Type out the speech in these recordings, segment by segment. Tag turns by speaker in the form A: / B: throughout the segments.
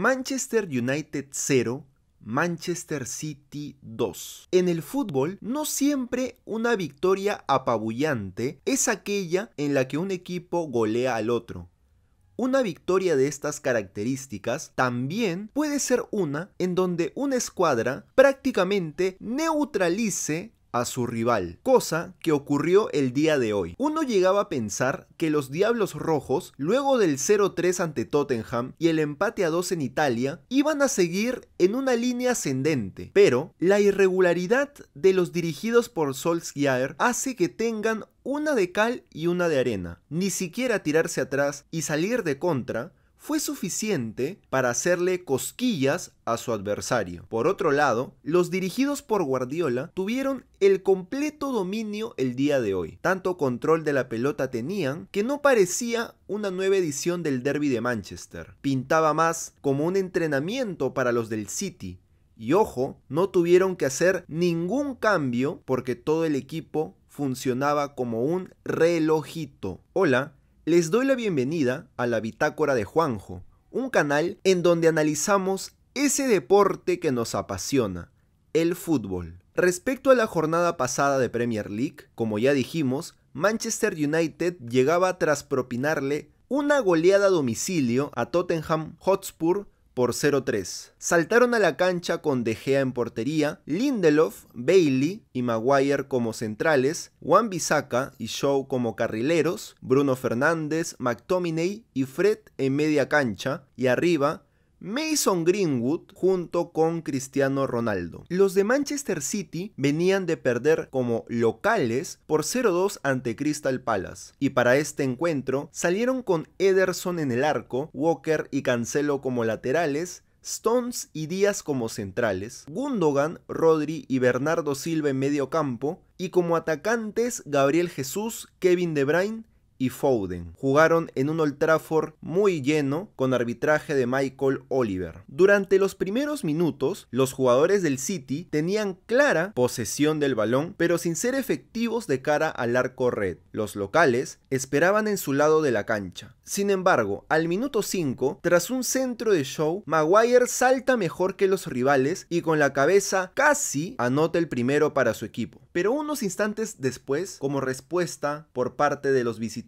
A: Manchester United 0, Manchester City 2. En el fútbol, no siempre una victoria apabullante es aquella en la que un equipo golea al otro. Una victoria de estas características también puede ser una en donde una escuadra prácticamente neutralice a su rival, cosa que ocurrió el día de hoy. Uno llegaba a pensar que los Diablos Rojos, luego del 0-3 ante Tottenham y el empate a 2 en Italia, iban a seguir en una línea ascendente, pero la irregularidad de los dirigidos por Solskjaer hace que tengan una de cal y una de arena. Ni siquiera tirarse atrás y salir de contra fue suficiente para hacerle cosquillas a su adversario. Por otro lado, los dirigidos por Guardiola tuvieron el completo dominio el día de hoy. Tanto control de la pelota tenían que no parecía una nueva edición del Derby de Manchester. Pintaba más como un entrenamiento para los del City. Y ojo, no tuvieron que hacer ningún cambio porque todo el equipo funcionaba como un relojito. Hola, les doy la bienvenida a la Bitácora de Juanjo, un canal en donde analizamos ese deporte que nos apasiona, el fútbol. Respecto a la jornada pasada de Premier League, como ya dijimos, Manchester United llegaba tras propinarle una goleada a domicilio a Tottenham Hotspur por 0-3. Saltaron a la cancha con De Gea en portería, Lindelof, Bailey y Maguire como centrales, Juan Bisaca y Shaw como carrileros, Bruno Fernández, McTominay y Fred en media cancha y arriba Mason Greenwood junto con Cristiano Ronaldo. Los de Manchester City venían de perder como locales por 0-2 ante Crystal Palace y para este encuentro salieron con Ederson en el arco, Walker y Cancelo como laterales, Stones y Díaz como centrales, Gundogan, Rodri y Bernardo Silva en medio campo y como atacantes Gabriel Jesús, Kevin De Bruyne y Foden. Jugaron en un Old Trafford muy lleno con arbitraje de Michael Oliver. Durante los primeros minutos, los jugadores del City tenían clara posesión del balón, pero sin ser efectivos de cara al arco red. Los locales esperaban en su lado de la cancha. Sin embargo, al minuto 5, tras un centro de show, Maguire salta mejor que los rivales y con la cabeza casi anota el primero para su equipo. Pero unos instantes después, como respuesta por parte de los visitantes,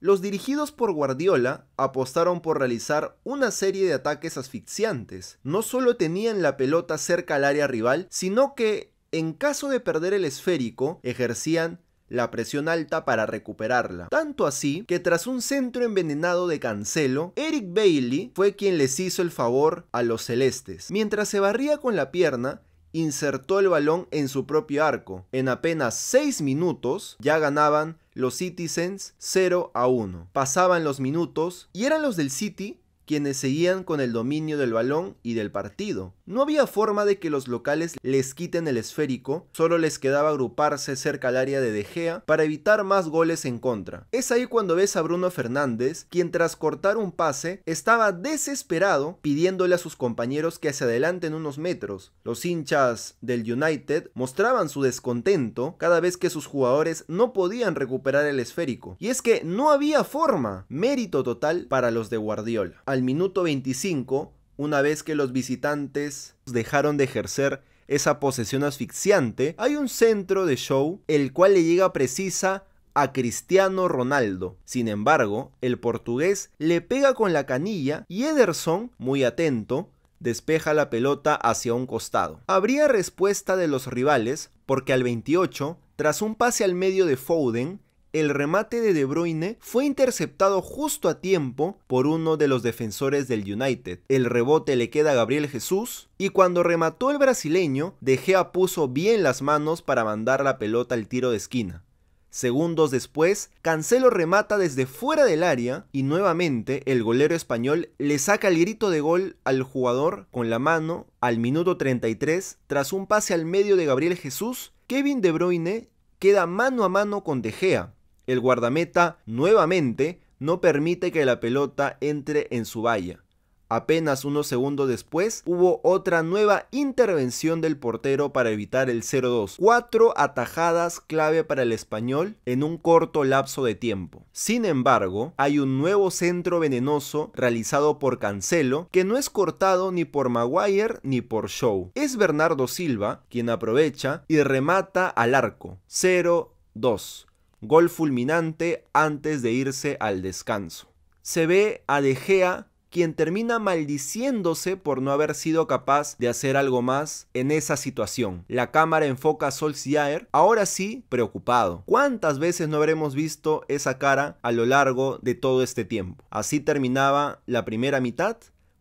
A: los dirigidos por Guardiola apostaron por realizar una serie de ataques asfixiantes. No solo tenían la pelota cerca al área rival, sino que, en caso de perder el esférico, ejercían la presión alta para recuperarla. Tanto así que tras un centro envenenado de Cancelo, Eric Bailey fue quien les hizo el favor a los celestes. Mientras se barría con la pierna, insertó el balón en su propio arco. En apenas 6 minutos ya ganaban los Citizens 0 a 1. Pasaban los minutos y eran los del City quienes seguían con el dominio del balón y del partido. No había forma de que los locales les quiten el esférico, solo les quedaba agruparse cerca al área de De Gea para evitar más goles en contra. Es ahí cuando ves a Bruno Fernández, quien tras cortar un pase estaba desesperado pidiéndole a sus compañeros que se adelanten unos metros. Los hinchas del United mostraban su descontento cada vez que sus jugadores no podían recuperar el esférico. Y es que no había forma, mérito total para los de Guardiola. Al minuto 25, una vez que los visitantes dejaron de ejercer esa posesión asfixiante, hay un centro de show el cual le llega precisa a Cristiano Ronaldo. Sin embargo, el portugués le pega con la canilla y Ederson, muy atento, despeja la pelota hacia un costado. Habría respuesta de los rivales porque al 28, tras un pase al medio de Foden, el remate de De Bruyne fue interceptado justo a tiempo por uno de los defensores del United. El rebote le queda a Gabriel Jesús y cuando remató el brasileño, De Gea puso bien las manos para mandar la pelota al tiro de esquina. Segundos después, Cancelo remata desde fuera del área y nuevamente el golero español le saca el grito de gol al jugador con la mano al minuto 33 tras un pase al medio de Gabriel Jesús. Kevin De Bruyne queda mano a mano con De Gea, el guardameta nuevamente no permite que la pelota entre en su valla. Apenas unos segundos después hubo otra nueva intervención del portero para evitar el 0-2. Cuatro atajadas clave para el español en un corto lapso de tiempo. Sin embargo, hay un nuevo centro venenoso realizado por Cancelo que no es cortado ni por Maguire ni por Show. Es Bernardo Silva quien aprovecha y remata al arco. 0-2 gol fulminante antes de irse al descanso. Se ve a De Gea quien termina maldiciéndose por no haber sido capaz de hacer algo más en esa situación. La cámara enfoca a Solskjaer, ahora sí preocupado. ¿Cuántas veces no habremos visto esa cara a lo largo de todo este tiempo? Así terminaba la primera mitad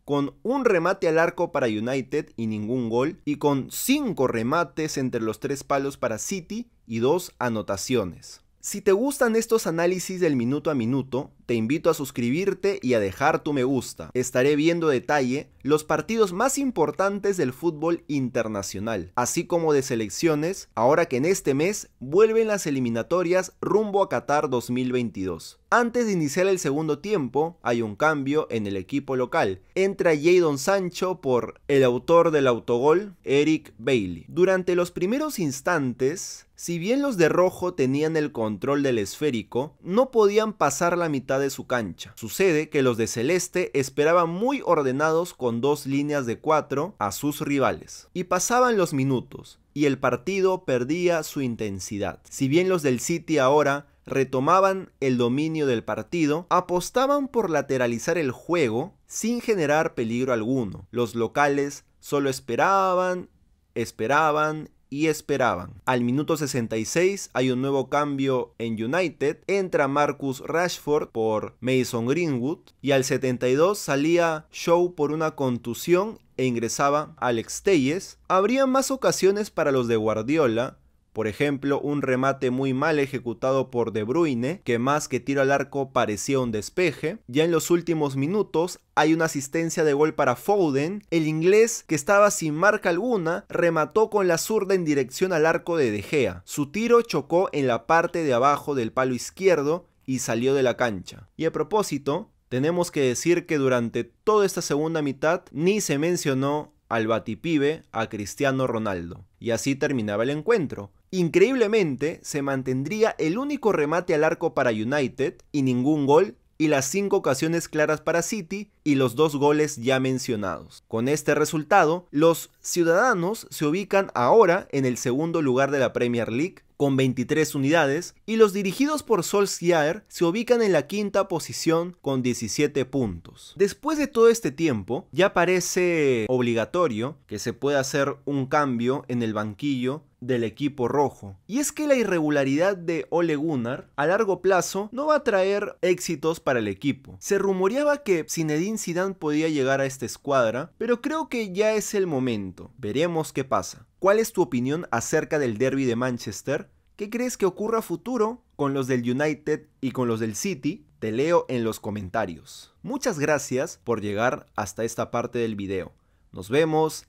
A: con un remate al arco para United y ningún gol, y con cinco remates entre los tres palos para City y dos anotaciones. Si te gustan estos análisis del minuto a minuto, te invito a suscribirte y a dejar tu me gusta. Estaré viendo detalle los partidos más importantes del fútbol internacional, así como de selecciones, ahora que en este mes vuelven las eliminatorias rumbo a Qatar 2022. Antes de iniciar el segundo tiempo, hay un cambio en el equipo local. Entra Jadon Sancho por el autor del autogol, Eric Bailey. Durante los primeros instantes, si bien los de rojo tenían el control del esférico, no podían pasar la mitad de su cancha. Sucede que los de celeste esperaban muy ordenados con dos líneas de cuatro a sus rivales. Y pasaban los minutos, y el partido perdía su intensidad. Si bien los del City ahora retomaban el dominio del partido, apostaban por lateralizar el juego sin generar peligro alguno. Los locales solo esperaban, esperaban y esperaban. Al minuto 66 hay un nuevo cambio en United, entra Marcus Rashford por Mason Greenwood y al 72 salía Shaw por una contusión e ingresaba Alex Telles. Habría más ocasiones para los de Guardiola, por ejemplo, un remate muy mal ejecutado por De Bruyne, que más que tiro al arco parecía un despeje. Ya en los últimos minutos hay una asistencia de gol para Foden. El inglés, que estaba sin marca alguna, remató con la zurda en dirección al arco de De Gea. Su tiro chocó en la parte de abajo del palo izquierdo y salió de la cancha. Y a propósito, tenemos que decir que durante toda esta segunda mitad ni se mencionó al batipibe a Cristiano Ronaldo. Y así terminaba el encuentro. Increíblemente, se mantendría el único remate al arco para United y ningún gol y las cinco ocasiones claras para City y los dos goles ya mencionados. Con este resultado, los ciudadanos se ubican ahora en el segundo lugar de la Premier League con 23 unidades y los dirigidos por Solskjaer se ubican en la quinta posición con 17 puntos. Después de todo este tiempo, ya parece obligatorio que se pueda hacer un cambio en el banquillo del equipo rojo. Y es que la irregularidad de Ole Gunnar a largo plazo no va a traer éxitos para el equipo. Se rumoreaba que Zinedine Zidane podía llegar a esta escuadra, pero creo que ya es el momento. Veremos qué pasa. ¿Cuál es tu opinión acerca del derby de Manchester? ¿Qué crees que ocurra a futuro con los del United y con los del City? Te leo en los comentarios. Muchas gracias por llegar hasta esta parte del video. Nos vemos